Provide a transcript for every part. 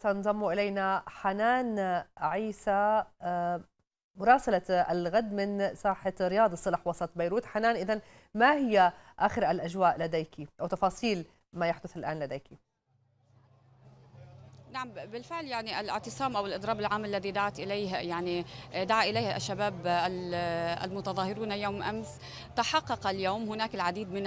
تنضم إلينا حنان عيسى آه، مراسلة الغد من ساحة رياض الصلح وسط بيروت حنان إذا ما هي آخر الأجواء لديك أو تفاصيل ما يحدث الآن لديك؟ نعم بالفعل يعني الاعتصام او الاضراب العام الذي دعت اليه يعني دعا اليه الشباب المتظاهرون يوم امس تحقق اليوم هناك العديد من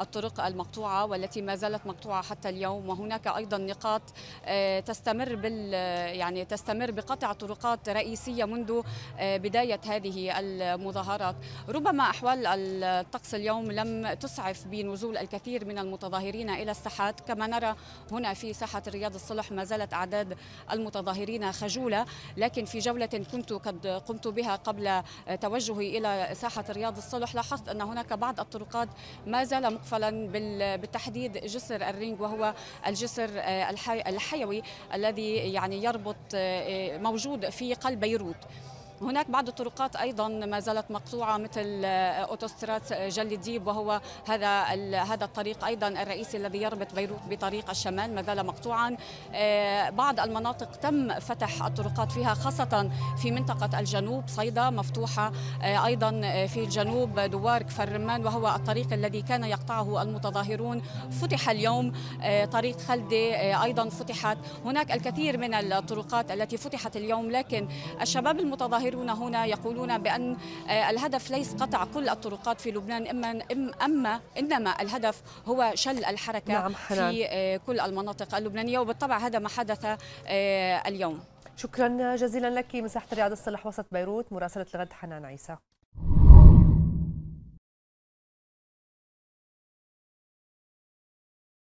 الطرق المقطوعه والتي ما زالت مقطوعه حتى اليوم وهناك ايضا نقاط آه، تستمر بال يعني تستمر بقطع طرقات رئيسيه منذ آه، بدايه هذه المظاهرات ربما احوال الطقس اليوم لم تسعف بنزول الكثير من المتظاهرين الى الساحات كما نرى هنا في ساحه الرياض الصلح ما زالت أعداد المتظاهرين خجولة لكن في جولة كنت قد قمت بها قبل توجهي إلى ساحة رياض الصلح لاحظت أن هناك بعض الطرقات ما زال مقفلا بالتحديد جسر الرينج وهو الجسر الحيوي الذي يعني يربط آه، موجود في قلب بيروت هناك بعض الطرقات أيضا ما زالت مقطوعة مثل آه، أوتوستراد آه، جل الديب وهو هذا هذا الطريق أيضا الرئيسي الذي يربط بيروت بطريق الشمال ما زال مقطوعا آه، بعض المناطق تم فتح الطرقات فيها خاصة في منطقة الجنوب صيدا مفتوحة أيضا في الجنوب دوار كفر رمان وهو الطريق الذي كان يقطعه المتظاهرون فتح اليوم طريق خلدي أيضا فتحت هناك الكثير من الطرقات التي فتحت اليوم لكن الشباب المتظاهرون المفكرون هنا يقولون بأن آه، الهدف ليس قطع كل الطرقات في لبنان إما أما إنما الهدف هو شل الحركة نعم في آه، كل المناطق اللبنانية وبالطبع هذا ما حدث آه، اليوم شكرا جزيلا لك مساحة رياض الصلح وسط بيروت مراسلة الغد حنان عيسى